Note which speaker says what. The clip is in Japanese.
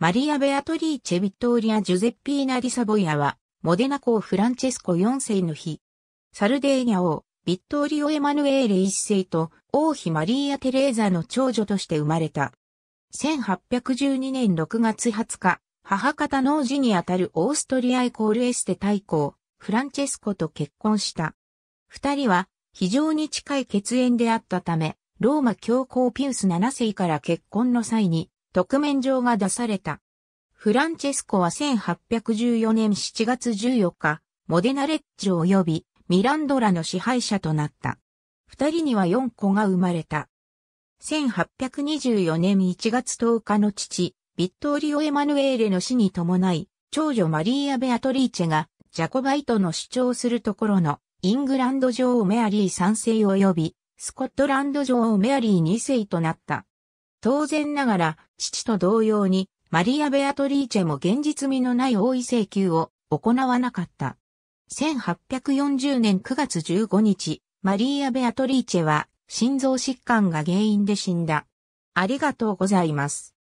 Speaker 1: マリア・ベアトリーチェ・ビットーリア・ジュゼッピーナ・リサボイアは、モデナ公フランチェスコ4世の日、サルデーニャ王、ビットーリオ・エマヌエーレ1世と王妃マリーア・テレーザの長女として生まれた。1812年6月20日、母方の子にあたるオーストリアイコールエステ大公、フランチェスコと結婚した。二人は非常に近い血縁であったため、ローマ教皇ピウス7世から結婚の際に特面状が出された。フランチェスコは1814年7月14日、モデナレッジ及びミランドラの支配者となった。二人には四子が生まれた。1824年1月10日の父、ビットーリオ・エマヌエーレの死に伴い、長女マリーア・ベアトリーチェが、ジャコバイトの主張するところの、イングランド女王メアリー3世及び、スコットランド女王メアリー2世となった。当然ながら、父と同様に、マリア・ベアトリーチェも現実味のない王位請求を行わなかった。1840年9月15日、マリーア・ベアトリーチェは心臓疾患が原因で死んだ。ありがとうございます。